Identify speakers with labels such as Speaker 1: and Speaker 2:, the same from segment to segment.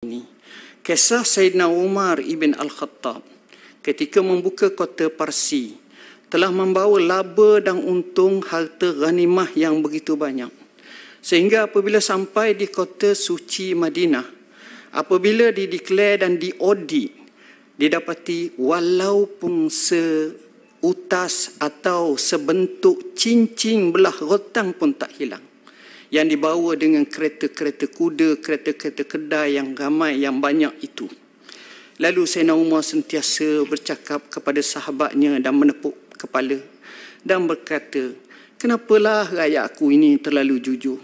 Speaker 1: ini. Kisah Sayyidina Umar ibn Al-Khattab ketika membuka kota Parsi telah membawa laba dan untung harta ghanimah yang begitu banyak. Sehingga apabila sampai di kota suci Madinah, apabila dideklar dan diaudit, didapati walaupun seutas atau sebentuk cincin belah rotang pun tak hilang yang dibawa dengan kereta-kereta kuda, kereta-kereta kedai yang ramai, yang banyak itu. Lalu Sayyidina Umar sentiasa bercakap kepada sahabatnya dan menepuk kepala dan berkata, Kenapalah rakyatku ini terlalu jujur?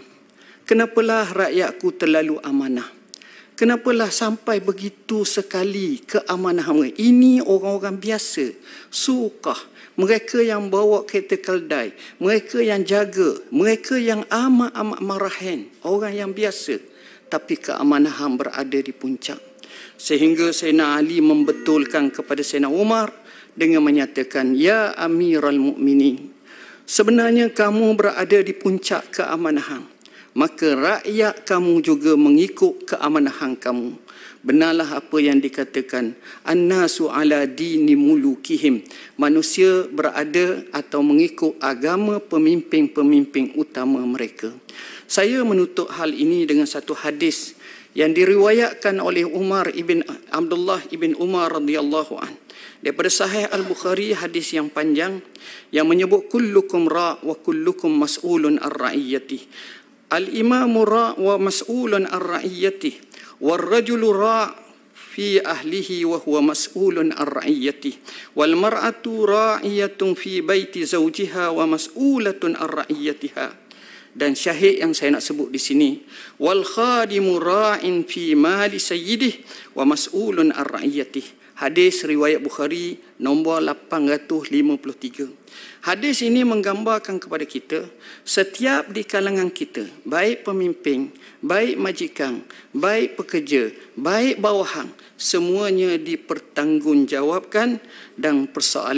Speaker 1: Kenapalah rakyatku terlalu amanah? Kenapalah sampai begitu sekali keamanan mereka? Ini orang-orang biasa. suka Mereka yang bawa kereta keldai. Mereka yang jaga. Mereka yang amat-amat marahan. Orang yang biasa. Tapi keamanan berada di puncak. Sehingga Sena Ali membetulkan kepada Sena Umar dengan menyatakan, Ya Amirul Mukminin, sebenarnya kamu berada di puncak keamanan maka rakyat kamu juga mengikut keamanahan kamu. Benarlah apa yang dikatakan annasu ala dini mulukihim. Manusia berada atau mengikut agama pemimpin-pemimpin utama mereka. Saya menutup hal ini dengan satu hadis yang diriwayatkan oleh Umar ibn Abdullah ibn Umar radhiyallahu an daripada sahih al-Bukhari hadis yang panjang yang menyebut kullukum ra wa kullukum mas'ulun ar-ra'iyyati الإمام راع ومسؤول عن رعيته والرجل راع في أهله وهو مسؤول عن رعيته والمرأة راعية في بيت زوجها ومسؤولة عن رعيتها dan syahid yang saya nak sebut di sini wal khadimu ra'in fi mali sayyidih wa mas'ulun ar ra'iyatih hadis riwayat bukhari nombor 853 hadis ini menggambarkan kepada kita setiap di kalangan kita baik pemimpin baik majikan baik pekerja baik bawahan semuanya dipertanggungjawabkan dan persoalan